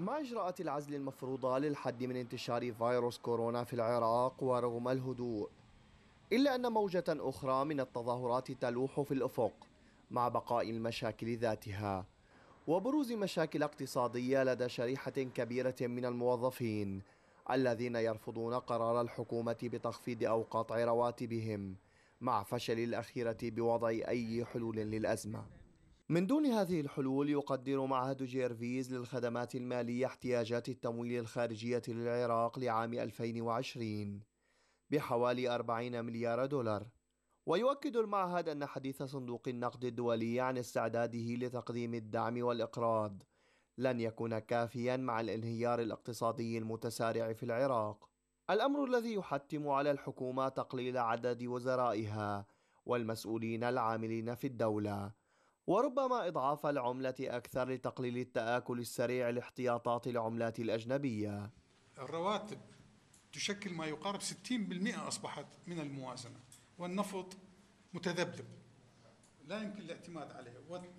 مع إجراءات العزل المفروضة للحد من انتشار فيروس كورونا في العراق ورغم الهدوء إلا أن موجة أخرى من التظاهرات تلوح في الأفق مع بقاء المشاكل ذاتها وبروز مشاكل اقتصادية لدى شريحة كبيرة من الموظفين الذين يرفضون قرار الحكومة بتخفيض أو قطع رواتبهم مع فشل الأخيرة بوضع أي حلول للأزمة من دون هذه الحلول يقدر معهد جيرفيز للخدمات المالية احتياجات التمويل الخارجية للعراق لعام 2020 بحوالي 40 مليار دولار ويؤكد المعهد أن حديث صندوق النقد الدولي عن استعداده لتقديم الدعم والإقراض لن يكون كافيا مع الانهيار الاقتصادي المتسارع في العراق الأمر الذي يحتم على الحكومة تقليل عدد وزرائها والمسؤولين العاملين في الدولة وربما إضعاف العملة أكثر لتقليل التآكل السريع لاحتياطات العملات الأجنبية الرواتب تشكل ما يقارب 60% أصبحت من الموازنة والنفط متذبذب لا يمكن الاعتماد عليه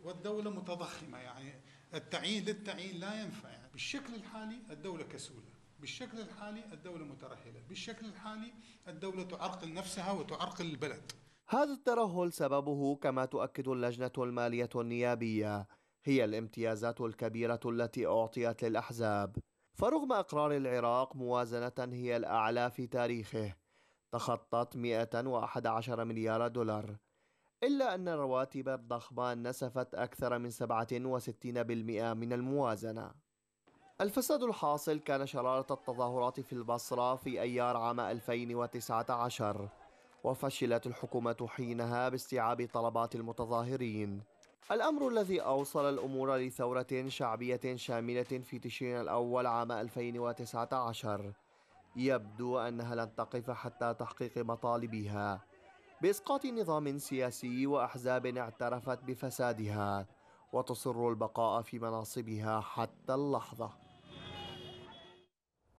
والدولة متضخمة يعني التعيين للتعيين لا ينفع يعني بالشكل الحالي الدولة كسولة بالشكل الحالي الدولة مترهلة بالشكل الحالي الدولة تعرقل نفسها وتعرقل البلد هذا الترهل سببه كما تؤكد اللجنة المالية النيابية هي الامتيازات الكبيرة التي أعطيت للأحزاب فرغم إقرار العراق موازنة هي الأعلى في تاريخه تخطت 111 مليار دولار إلا أن الرواتب الضخمة نسفت أكثر من 67% من الموازنة الفساد الحاصل كان شرارة التظاهرات في البصرة في أيار عام 2019 وفشلت الحكومة حينها باستيعاب طلبات المتظاهرين الأمر الذي أوصل الأمور لثورة شعبية شاملة في تشرين الأول عام 2019 يبدو أنها لن تقف حتى تحقيق مطالبها بإسقاط نظام سياسي وأحزاب اعترفت بفسادها وتصر البقاء في مناصبها حتى اللحظة